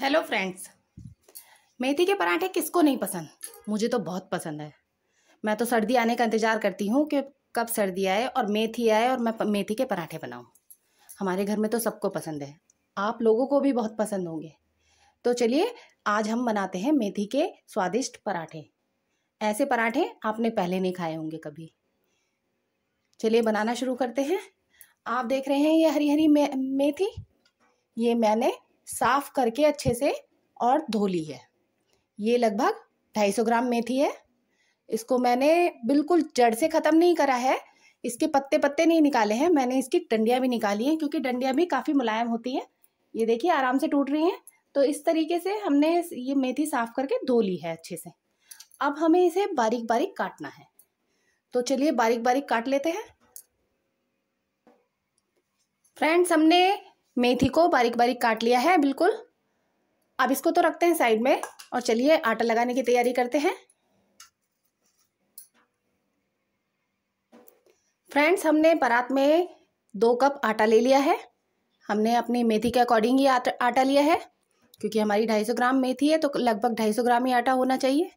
hello friends मेथी के पराठे किसको नहीं पसंद मुझे तो बहुत पसंद है मैं तो सर्दी आने का इंतज़ार करती हूँ कि कब सर्दी आए और मेथी आए और मैं मेथी के पराठे बनाऊँ हमारे घर में तो सबको पसंद है आप लोगों को भी बहुत पसंद होंगे तो चलिए आज हम बनाते हैं मेथी के स्वादिष्ट पराठे ऐसे पराठे आपने पहले नहीं खाए होंगे कभी चलिए बनाना शुरू करते हैं आप देख रहे हैं ये हरी हरी मे मेथी ये मैंने साफ करके अच्छे से और धो ली है ये लगभग 250 ग्राम मेथी है इसको मैंने बिल्कुल जड़ से ख़त्म नहीं करा है इसके पत्ते पत्ते नहीं निकाले हैं मैंने इसकी डंडियाँ भी निकाली हैं क्योंकि डंडियाँ भी काफ़ी मुलायम होती हैं ये देखिए आराम से टूट रही हैं तो इस तरीके से हमने ये मेथी साफ़ करके धो ली है अच्छे से अब हमें इसे बारीक बारीक काटना है तो चलिए बारीक बारीक काट लेते हैं फ्रेंड्स हमने मेथी को बारीक बारीक काट लिया है बिल्कुल अब इसको तो रखते हैं साइड में और चलिए आटा लगाने की तैयारी करते हैं फ्रेंड्स हमने परात में दो कप आटा ले लिया है हमने अपनी मेथी के अकॉर्डिंग ही आटा, आटा लिया है क्योंकि हमारी 250 ग्राम मेथी है तो लगभग 250 ग्राम ही आटा होना चाहिए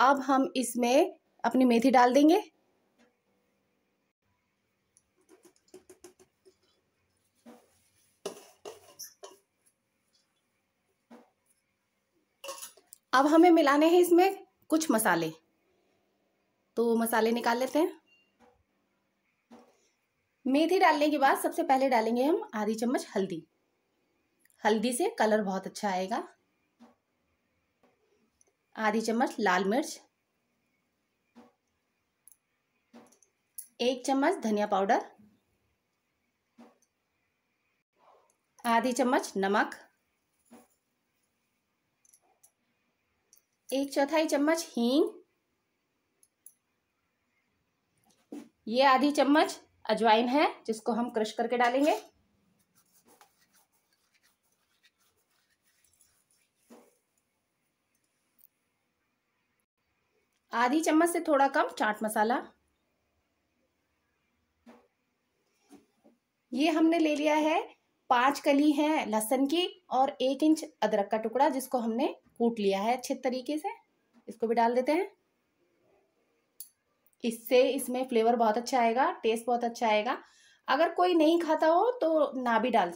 अब हम इसमें अपनी मेथी डाल देंगे अब हमें मिलाने हैं इसमें कुछ मसाले तो मसाले निकाल लेते हैं मेथी डालने के बाद सबसे पहले डालेंगे हम आधी चम्मच हल्दी हल्दी से कलर बहुत अच्छा आएगा आधी चम्मच लाल मिर्च एक चम्मच धनिया पाउडर आधी चम्मच नमक एक चौथाई चम्मच हींग ये आधी चम्मच अजवाइन है जिसको हम क्रश करके डालेंगे आधी चम्मच से थोड़ा कम चाट मसाला ये हमने ले लिया है पांच कली है लहसन की और एक इंच अदरक का टुकड़ा जिसको हमने कूट लिया है अच्छे तरीके से इसको भी डाल देते हैं इससे इसमें फ्लेवर बहुत अच्छा आएगा टेस्ट बहुत अच्छा आएगा अगर कोई नहीं खाता हो तो ना भी डाल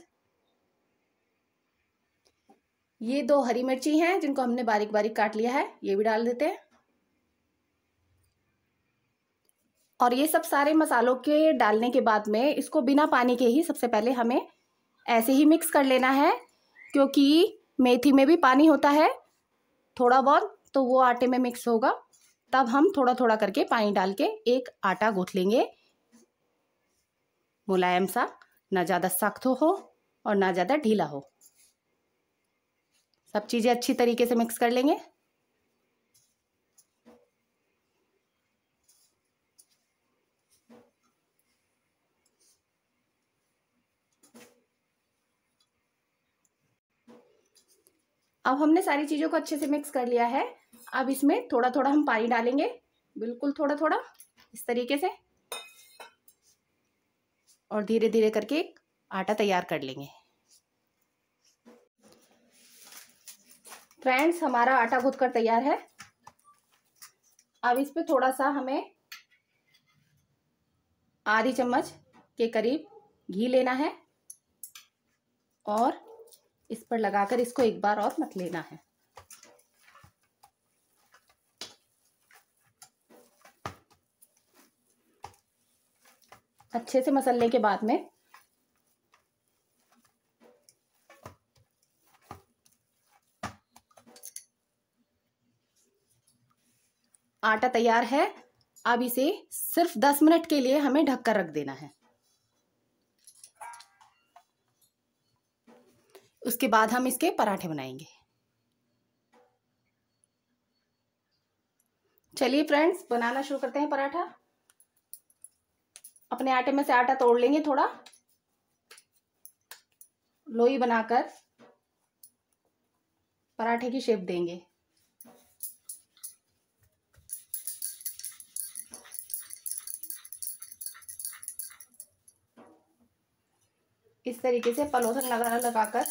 ये दो हरी मिर्ची हैं जिनको हमने बारीक बारीक काट लिया है ये भी डाल देते हैं और ये सब सारे मसालों के डालने के बाद में इसको बिना पानी के ही सबसे पहले हमें ऐसे ही मिक्स कर लेना है क्योंकि मेथी में भी पानी होता है थोड़ा बहुत तो वो आटे में मिक्स होगा तब हम थोड़ा थोड़ा करके पानी डाल के एक आटा गूँथ लेंगे मुलायम सा ना ज़्यादा सख्त हो और ना ज़्यादा ढीला हो सब चीज़ें अच्छी तरीके से मिक्स कर लेंगे अब हमने सारी चीज़ों को अच्छे से मिक्स कर लिया है अब इसमें थोड़ा थोड़ा हम पानी डालेंगे बिल्कुल थोड़ा थोड़ा इस तरीके से और धीरे धीरे करके एक आटा तैयार कर लेंगे फ्रेंड्स हमारा आटा गुद कर तैयार है अब इस पर थोड़ा सा हमें आधी चम्मच के करीब घी लेना है और इस पर लगाकर इसको एक बार और मत लेना है अच्छे से मसलने के बाद में आटा तैयार है अब इसे सिर्फ 10 मिनट के लिए हमें ढककर रख देना है उसके बाद हम इसके पराठे बनाएंगे चलिए फ्रेंड्स बनाना शुरू करते हैं पराठा अपने आटे में से आटा तोड़ लेंगे थोड़ा लोई बनाकर पराठे की शेप देंगे इस तरीके से पलोथन लगा लगाकर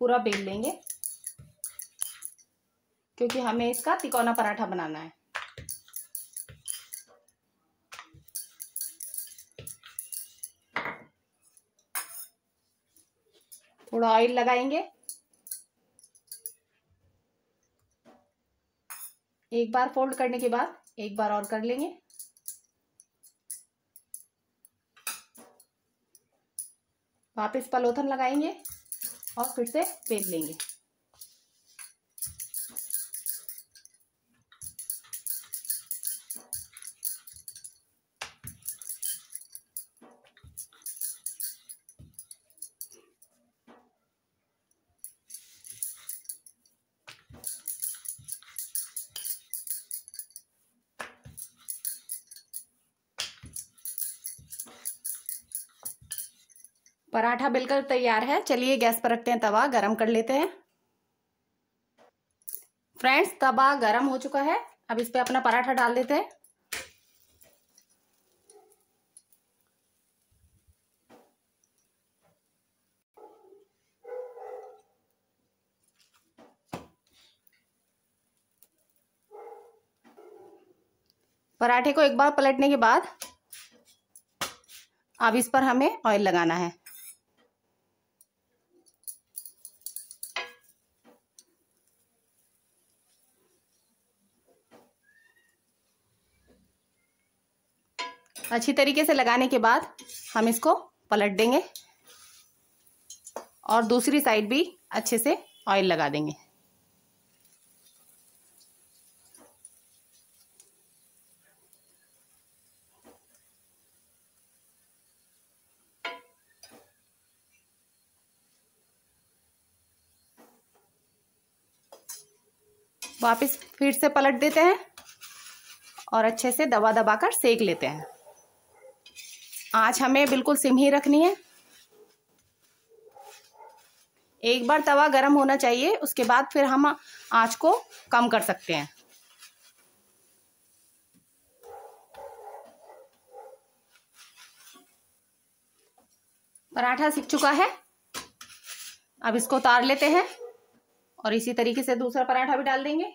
पूरा बेल लेंगे क्योंकि हमें इसका तिकोना पराठा बनाना है थोड़ा ऑयल लगाएंगे एक बार फोल्ड करने के बाद एक बार और कर लेंगे वापस पलोथन लगाएंगे और फिर से बेल लेंगे पराठा बिल्कुल तैयार है चलिए गैस पर रखते हैं तवा गरम कर लेते हैं फ्रेंड्स तवा गरम हो चुका है अब इस पर अपना पराठा डाल देते हैं पराठे को एक बार पलटने के बाद अब इस पर हमें ऑयल लगाना है अच्छी तरीके से लगाने के बाद हम इसको पलट देंगे और दूसरी साइड भी अच्छे से ऑयल लगा देंगे वापस फिर से पलट देते हैं और अच्छे से दबा दबा कर सेक लेते हैं आँच हमें बिल्कुल सिम ही रखनी है एक बार तवा गर्म होना चाहिए उसके बाद फिर हम आँच को कम कर सकते हैं पराठा सीख चुका है अब इसको उतार लेते हैं और इसी तरीके से दूसरा पराठा भी डाल देंगे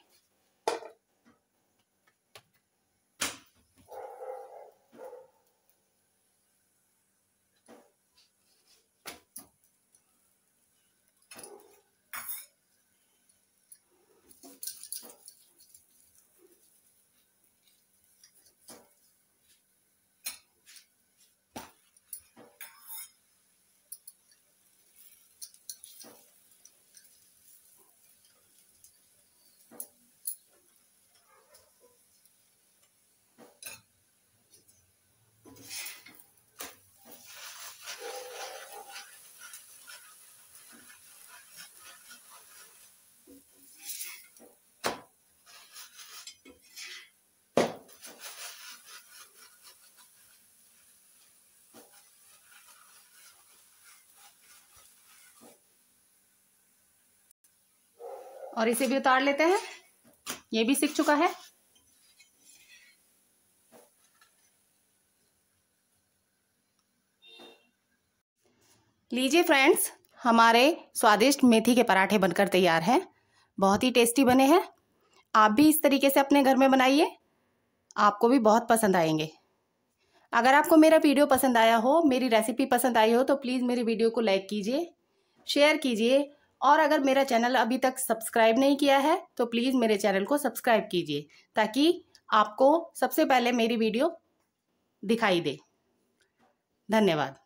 और इसे भी उतार लेते हैं ये भी सीख चुका है लीजिए फ्रेंड्स हमारे स्वादिष्ट मेथी के पराठे बनकर तैयार हैं बहुत ही टेस्टी बने हैं आप भी इस तरीके से अपने घर में बनाइए आपको भी बहुत पसंद आएंगे अगर आपको मेरा वीडियो पसंद आया हो मेरी रेसिपी पसंद आई हो तो प्लीज़ मेरी वीडियो को लाइक कीजिए शेयर कीजिए और अगर मेरा चैनल अभी तक सब्सक्राइब नहीं किया है तो प्लीज़ मेरे चैनल को सब्सक्राइब कीजिए ताकि आपको सबसे पहले मेरी वीडियो दिखाई दे धन्यवाद